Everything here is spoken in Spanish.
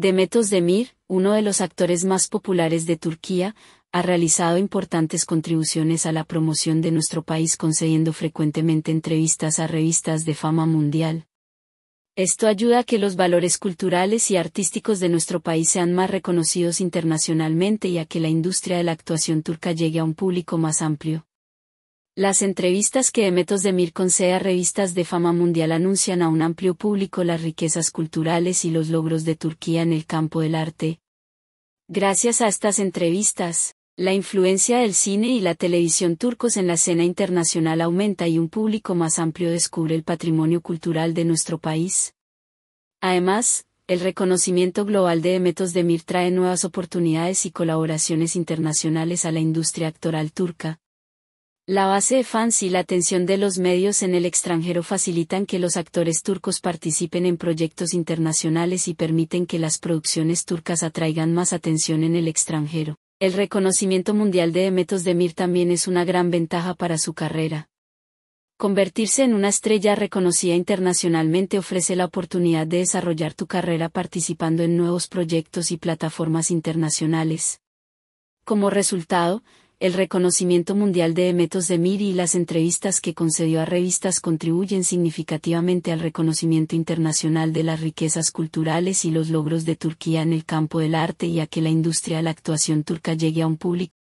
Demetos Demir, uno de los actores más populares de Turquía, ha realizado importantes contribuciones a la promoción de nuestro país concediendo frecuentemente entrevistas a revistas de fama mundial. Esto ayuda a que los valores culturales y artísticos de nuestro país sean más reconocidos internacionalmente y a que la industria de la actuación turca llegue a un público más amplio. Las entrevistas que Emetos de Mir concede a revistas de fama mundial anuncian a un amplio público las riquezas culturales y los logros de Turquía en el campo del arte. Gracias a estas entrevistas, la influencia del cine y la televisión turcos en la escena internacional aumenta y un público más amplio descubre el patrimonio cultural de nuestro país. Además, el reconocimiento global de Emetos Demir trae nuevas oportunidades y colaboraciones internacionales a la industria actoral turca, la base de fans y la atención de los medios en el extranjero facilitan que los actores turcos participen en proyectos internacionales y permiten que las producciones turcas atraigan más atención en el extranjero. El reconocimiento mundial de de Demir también es una gran ventaja para su carrera. Convertirse en una estrella reconocida internacionalmente ofrece la oportunidad de desarrollar tu carrera participando en nuevos proyectos y plataformas internacionales. Como resultado, el reconocimiento mundial de Emetos de Miri y las entrevistas que concedió a revistas contribuyen significativamente al reconocimiento internacional de las riquezas culturales y los logros de Turquía en el campo del arte y a que la industria de la actuación turca llegue a un público